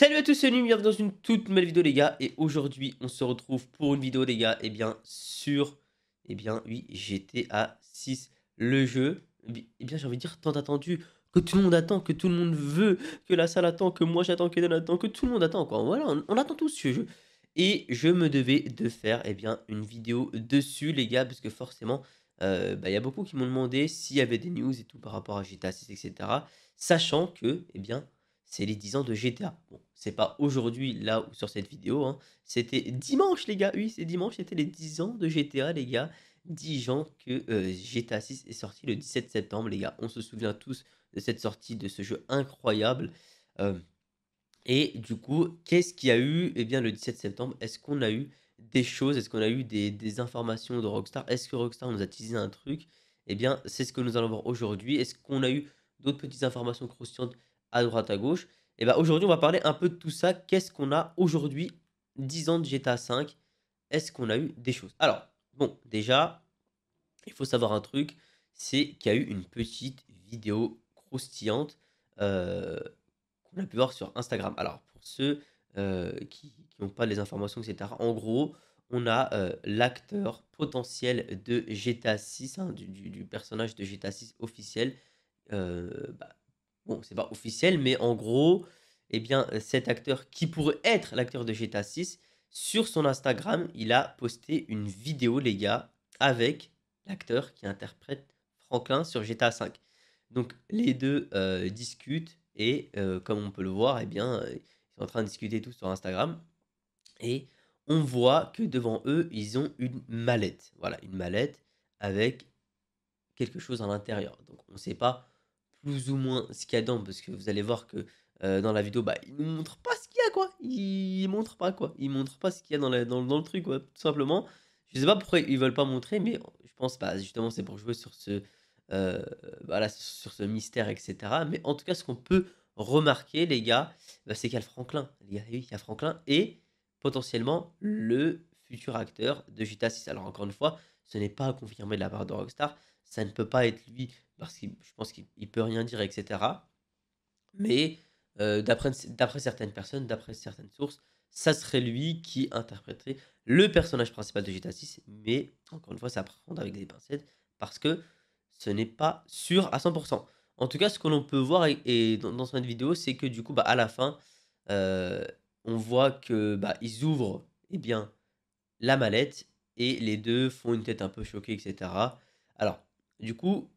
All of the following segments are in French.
Salut à tous, et bienvenue dans une toute nouvelle vidéo les gars Et aujourd'hui on se retrouve pour une vidéo les gars Et eh bien sur, et eh bien oui GTA 6 le jeu Et eh bien j'ai envie de dire tant attendu Que tout le monde attend, que tout le monde veut Que la salle attend, que moi j'attends, que Don attend Que tout le monde attend quoi, voilà on, attend tous ce jeu Et je me devais de faire et bien une vidéo dessus les gars Parce que forcément euh, bah, il y a beaucoup qui m'ont demandé s'il y avait des news et tout par rapport à GTA 6 etc Sachant que et bien c'est les 10 ans de GTA. Bon, c'est pas aujourd'hui, là, ou sur cette vidéo. Hein. C'était dimanche, les gars. Oui, c'est dimanche, c'était les 10 ans de GTA, les gars. 10 ans que euh, GTA 6 est sorti le 17 septembre, les gars. On se souvient tous de cette sortie de ce jeu incroyable. Euh, et du coup, qu'est-ce qu'il y a eu Eh bien, le 17 septembre, est-ce qu'on a eu des choses Est-ce qu'on a eu des, informations de Rockstar Est-ce que Rockstar nous a teasé un truc Eh bien, c'est ce que nous allons voir aujourd'hui. Est-ce qu'on a eu d'autres petites informations croustillantes à droite, à gauche. Et bien bah, aujourd'hui, on va parler un peu de tout ça. Qu'est-ce qu'on a aujourd'hui, 10 ans de GTA 5 Est-ce qu'on a eu des choses Alors, bon, déjà, il faut savoir un truc c'est qu'il y a eu une petite vidéo croustillante euh, qu'on a pu voir sur Instagram. Alors, pour ceux euh, qui n'ont pas les informations, etc., en gros, on a euh, l'acteur potentiel de GTA 6, hein, du, personnage de GTA 6 officiel, bah, bon, c'est pas officiel, mais en gros, eh bien, euh, cet acteur qui pourrait être l'acteur de GTA 6, sur son Instagram, il a posté une vidéo, les gars, avec l'acteur qui interprète Franklin sur GTA 5. Donc, les deux euh, discutent et, euh, comme on peut le voir, eh bien, ils sont en train de discuter tous sur Instagram. Et on voit que devant eux, ils ont une mallette. Voilà, une mallette avec quelque chose à l'intérieur. Donc, on ne sait pas plus ou moins ce qu'il y a dedans, parce que vous allez voir que euh, dans la vidéo, bah, il ne montre pas ce qu'il y a, quoi. Il ne montre pas, quoi. Il montre pas ce qu'il y a dans, dans, le truc, quoi, tout simplement. Je sais pas pourquoi ils veulent pas montrer, mais je pense, pas bah, justement, c'est pour jouer sur ce, euh, voilà, sur ce mystère, etc. Mais en tout cas, ce qu'on peut remarquer, les gars, bah, c'est qu'il y a Franklin. il y a Franklin et potentiellement le futur acteur de GTA 6. Alors, encore une fois, ce n'est pas confirmé de la part de Rockstar. Ça ne peut pas être lui parce que je pense qu'il ne peut rien dire, etc. Mais euh, d'après certaines personnes, d'après certaines sources, ça serait lui qui interpréterait le personnage principal de GTA 6. Mais encore une fois, ça prendre avec des pincettes parce que ce n'est pas sûr à 100%. En tout cas, ce que l'on peut voir et, dans, cette vidéo, c'est que du coup, bah, à la fin, euh, on voit que bah, ils ouvrent eh bien, la mallette et les deux font une tête un peu choquée, etc. Alors, du coup,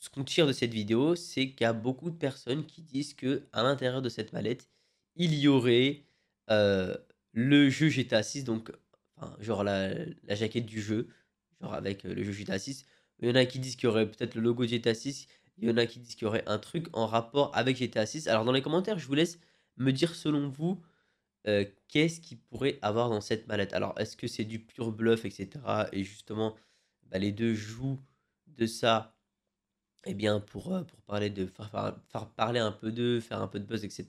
ce qu'on tire de cette vidéo, c'est qu'il y a beaucoup de personnes qui disent que à l'intérieur de cette mallette, il y aurait euh, le jeu GTA 6, donc enfin, genre la, jaquette du jeu, genre avec euh, le jeu GTA 6. Il y en a qui disent qu'il y aurait peut-être le logo GTA 6. Il y en a qui disent qu'il y aurait un truc en rapport avec GTA 6. Alors dans les commentaires, je vous laisse me dire selon vous euh, qu'est-ce qu'il pourrait avoir dans cette mallette. Alors est-ce que c'est du pur bluff, etc. Et justement, bah, les deux joues de ça eh bien, pour, euh, pour parler de faire, parler un peu d'eux, faire un peu de buzz, etc.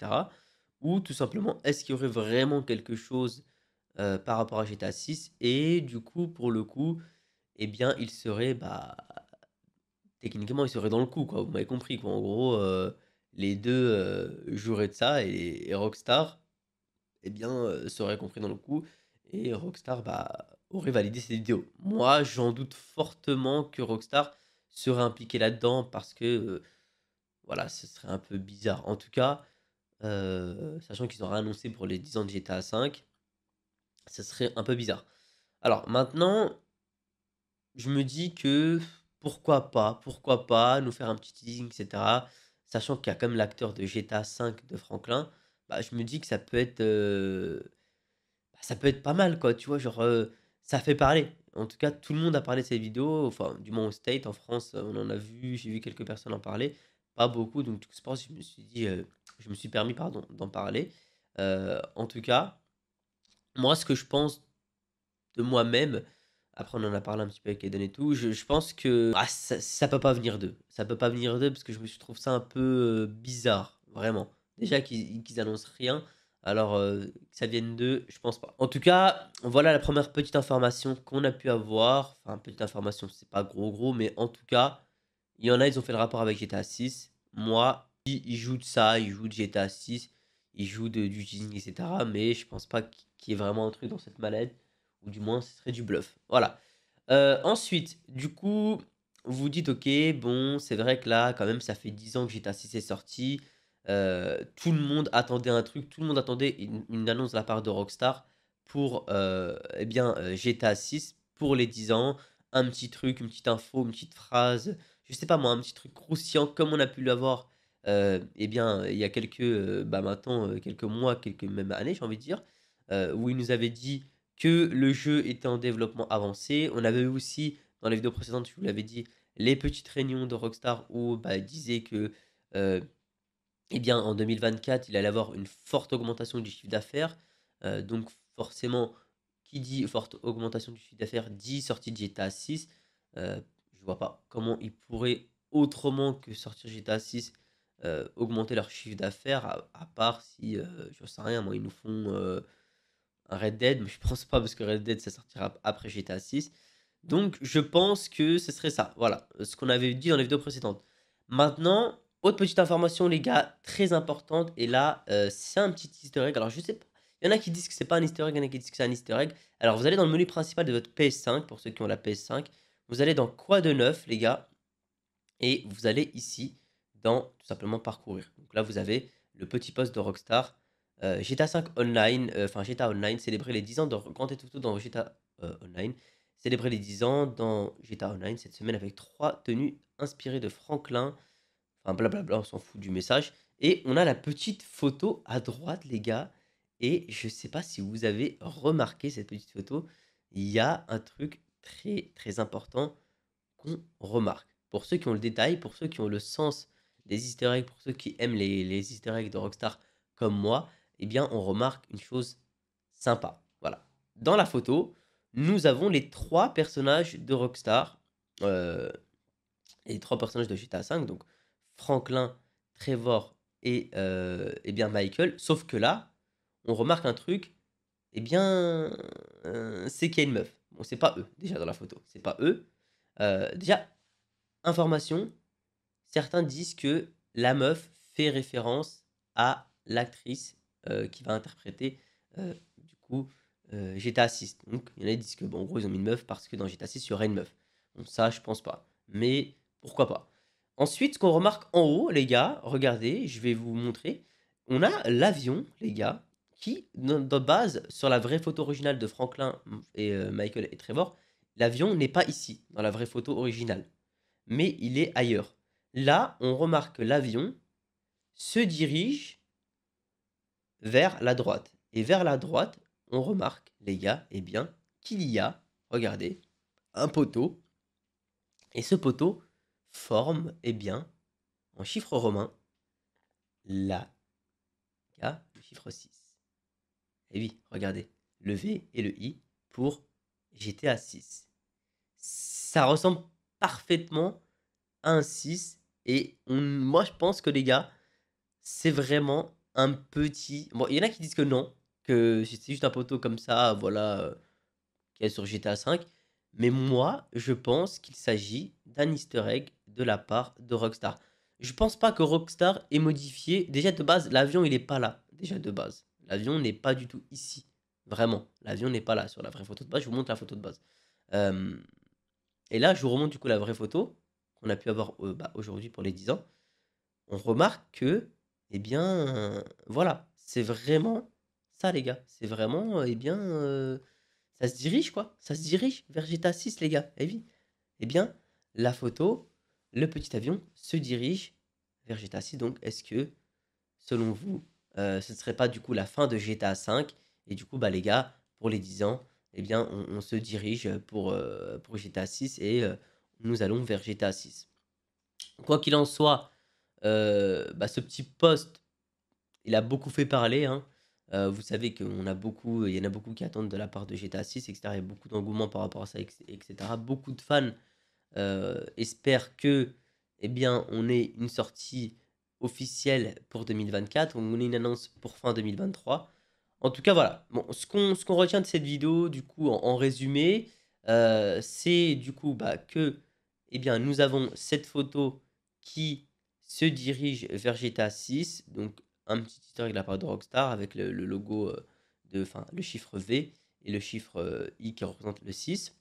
Ou tout simplement, est-ce qu'il y aurait vraiment quelque chose euh, par rapport à GTA 6 Et du coup, pour le coup, et eh bien, il serait, bah, techniquement, il serait dans le coup, quoi. Vous m'avez compris, quoi. En gros, euh, les deux joueraient de ça et, Rockstar, et eh bien, serait compris dans le coup. Et Rockstar, bah, aurait validé cette vidéo. Moi, j'en doute fortement que Rockstar serait impliqué là-dedans parce que euh, voilà, ce serait un peu bizarre. En tout cas, euh, sachant qu'ils ont annoncé pour les 10 ans de GTA V, ce serait un peu bizarre. Alors maintenant, je me dis que pourquoi pas, pourquoi pas nous faire un petit teasing, etc. Sachant qu'il y a quand même l'acteur de GTA V de Franklin, bah, je me dis que ça peut être, euh, bah, ça peut être pas mal quoi. Tu vois, genre ça fait parler en tout cas, tout le monde a parlé de cette vidéo, enfin, du moins au State, en France, on en a vu, j'ai vu quelques personnes en parler, pas beaucoup, donc je me suis dit, euh, je me suis permis, pardon, d'en parler. Euh, en tout cas, moi, ce que je pense de moi-même, après, on en a parlé un petit peu avec Eden et tout. Je, pense que ah, ça, peut pas venir d'eux. Ça peut pas venir d'eux parce que je me suis trouve ça un peu euh, bizarre, vraiment. Déjà qu'ils annoncent rien, alors, euh, que ça vienne d'eux, je pense pas. En tout cas, voilà la première petite information qu'on a pu avoir. Enfin, petite information, c'est pas gros gros, mais en tout cas, il y en a, ils ont fait le rapport avec GTA 6. Moi, ils, joue jouent de ça, ils jouent de GTA 6, ils jouent de, du teasing, etc. Mais je pense pas qu'il y ait vraiment un truc dans cette malade, ou du moins, ce serait du bluff. Voilà. Euh, ensuite, du coup, vous dites, ok, bon, c'est vrai que là, quand même, ça fait 10 ans que GTA 6 est sorti. Euh, tout le monde attendait un truc, tout le monde attendait une, annonce de la part de Rockstar pour euh, eh bien, euh, GTA 6 pour les 10 ans, un petit truc, une petite info, une petite phrase, je sais pas moi, un petit truc croustillant comme on a pu l'avoir eh bien, il y a quelques, bah, maintenant, quelques mois, quelques même années, j'ai envie de dire, où il nous avait dit que le jeu était en développement avancé. On avait eu aussi, dans les vidéos précédentes, je vous l'avais dit, les petites réunions de Rockstar où bah, il disait que eh bien, en 2024, il allait avoir une forte augmentation du chiffre d'affaires. Euh, donc, forcément, qui dit forte augmentation du chiffre d'affaires dit sortie de GTA 6. Euh, je vois pas comment ils pourraient autrement que sortir GTA 6 euh, augmenter leur chiffre d'affaires, à, part si, euh, je ne sais rien, moi, ils nous font un Red Dead, mais je pense pas parce que Red Dead, ça sortira après GTA 6. Donc, je pense que ce serait ça. Voilà, ce qu'on avait dit dans les vidéos précédentes. Maintenant, autre petite information, les gars, très importante. Et là, euh, c'est un petit easter egg. Alors, je sais pas. Il y en a qui disent que c'est pas un easter egg, il y en a qui disent que c'est un easter egg. Alors, vous allez dans le menu principal de votre PS5, pour ceux qui ont la PS5. Vous allez dans quoi de neuf, les gars Et vous allez ici dans tout simplement parcourir. Donc là, vous avez le petit poste de Rockstar. Euh, GTA 5 Online, euh, enfin GTA Online, célébrer les 10 ans de Grand tout dans GTA Online. Célébrer les 10 ans dans GTA Online cette semaine avec trois tenues inspirées de Franklin, blablabla, on s'en fout du message. Et on a la petite photo à droite, les gars. Et je ne sais pas si vous avez remarqué cette petite photo. Il y a un truc très, très important qu'on remarque. Pour ceux qui ont le détail, pour ceux qui ont le sens des easter eggs, pour ceux qui aiment les, les easter eggs de Rockstar comme moi, eh bien, on remarque une chose sympa. Voilà. Dans la photo, nous avons les trois personnages de Rockstar. Euh, les trois personnages de GTA V. Donc, Franklin, Trevor euh, et, bien Michael. Sauf que là, on remarque un truc, et eh bien, euh, c'est qu'il y a une meuf. Bon, c'est pas eux, déjà dans la photo, c'est pas eux. Euh, déjà, information, certains disent que la meuf fait référence à l'actrice qui va interpréter, du coup, GTA 6. Donc, il y en a qui disent que, bon, en gros, ils ont mis une meuf parce que dans GTA 6, il y aurait une meuf. Bon, ça, je pense pas. Mais pourquoi pas Ensuite, ce qu'on remarque en haut, les gars, regardez, je vais vous montrer. On a l'avion, les gars, qui, de base, sur la vraie photo originale de Franklin et euh, Michael et Trevor, l'avion n'est pas ici, dans la vraie photo originale. Mais il est ailleurs. Là, on remarque que l'avion se dirige vers la droite. Et vers la droite, on remarque, les gars, eh bien, qu'il y a, regardez, un poteau. Et ce poteau, forme et eh bien, en chiffre romain, la K, le chiffre 6. Et eh oui, regardez, le V et le I pour GTA 6. Ça ressemble parfaitement à un 6. Et moi, je pense que les gars, c'est vraiment un petit. Bon, il y en a qui disent que non, que c'est juste un poteau comme ça, voilà, euh, qui est sur GTA 5. Mais moi, je pense qu'il s'agit d'un easter egg de la part de Rockstar. Je pense pas que Rockstar ait modifié. Déjà de base, l'avion il est pas là. Déjà de base, l'avion n'est pas du tout ici. Vraiment, l'avion n'est pas là sur la vraie photo de base. Je vous montre la photo de base. Euh, et là, je vous remonte du coup la vraie photo qu'on a pu avoir euh, bah, aujourd'hui pour les 10 ans. On remarque que, eh bien, euh, voilà, c'est vraiment ça les gars. C'est vraiment, eh bien ça se dirige quoi, ça se dirige vers GTA 6 les gars, eh, eh bien, la photo, le petit avion se dirige vers GTA 6. Donc, est-ce que, selon vous, euh, ce ne serait pas du coup la fin de GTA 5 Et du coup, bah les gars, pour les 10 ans, eh bien, on, se dirige pour, euh, pour GTA 6 et euh, nous allons vers GTA 6. Quoi qu'il en soit, bah, ce petit poste, il a beaucoup fait parler. Hein. Euh, vous savez qu'on a beaucoup, il y en a beaucoup qui attendent de la part de GTA 6, etc. Il y a beaucoup d'engouement par rapport à ça, etc. Beaucoup de fans euh, espèrent que, eh bien, on ait une sortie officielle pour 2024, on ait une annonce pour fin 2023. En tout cas, voilà. Bon, ce qu'on retient de cette vidéo, du coup, en, résumé, euh, c'est du coup bah, que, eh bien, nous avons cette photo qui se dirige vers GTA 6, donc un petit titre avec la part de Rockstar avec le, logo, euh, de, enfin le chiffre V et le chiffre euh, I qui représente le 6.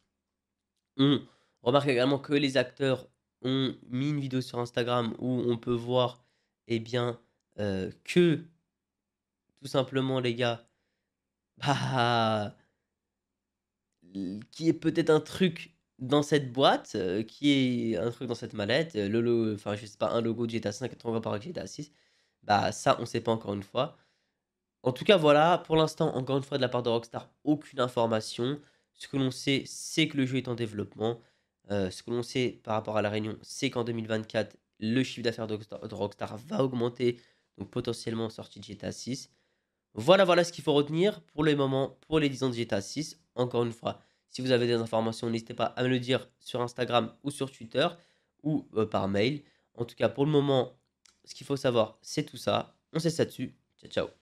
On remarque également que les acteurs ont mis une vidéo sur Instagram où on peut voir eh bien, euh, que tout simplement les gars, bah, qui est peut-être un truc dans cette boîte, qui est un truc dans cette mallette, le, enfin je sais pas, un logo de GTA 5, va parler par GTA 6, bah ça, on sait pas encore une fois. En tout cas, voilà, pour l'instant, encore une fois, de la part de Rockstar, aucune information. Ce que l'on sait, c'est que le jeu est en développement. Euh, ce que l'on sait par rapport à la réunion, c'est qu'en 2024, le chiffre d'affaires de, Rockstar, va augmenter, donc potentiellement sortie de GTA 6. Voilà, voilà ce qu'il faut retenir pour le moment, pour les 10 ans de GTA 6. Encore une fois, si vous avez des informations, n'hésitez pas à me le dire sur Instagram ou sur Twitter ou euh, par mail. En tout cas, pour le moment, ce qu'il faut savoir, c'est tout ça. On sait ça dessus. Ciao, ciao.